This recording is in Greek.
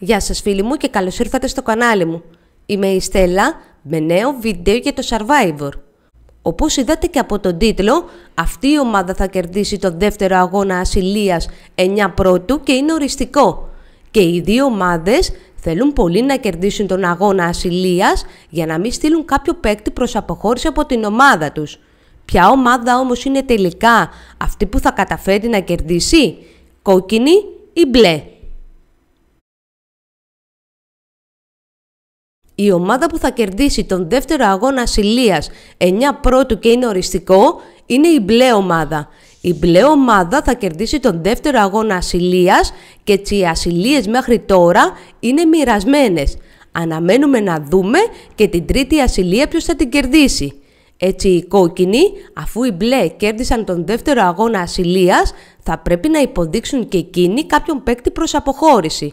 Γεια σας φίλοι μου και καλώς ήρθατε στο κανάλι μου. Είμαι η Στέλλα με νέο βίντεο για το Survivor. Όπως είδατε και από τον τίτλο, αυτή η ομάδα θα κερδίσει τον δεύτερο αγώνα ασυλίας 9 πρώτου και είναι οριστικό. Και οι δύο ομάδες θέλουν πολύ να κερδίσουν τον αγώνα ασυλίας για να μην στείλουν κάποιο παίκτη προς αποχώρηση από την ομάδα τους. Ποια ομάδα όμως είναι τελικά αυτή που θα καταφέρει να κερδίσει, κόκκινη ή μπλε. Η ομάδα που θα κερδίσει τον δεύτερο αγώνα ασυλίας 9 πρώτου και είναι οριστικό είναι η μπλε ομάδα. Η μπλε ομάδα θα κερδίσει τον δεύτερο αγώνα ασυλίας και έτσι οι ασυλίες μέχρι τώρα είναι μοιρασμένες. Αναμένουμε να δούμε και την τρίτη ασυλία ποιος θα την κερδίσει. Έτσι οι κόκκινοι, αφού οι μπλε κέρδισαν τον δεύτερο αγώνα ασυλίας, θα πρέπει να υποδείξουν και εκείνη κάποιον παίκτη προς αποχώρηση.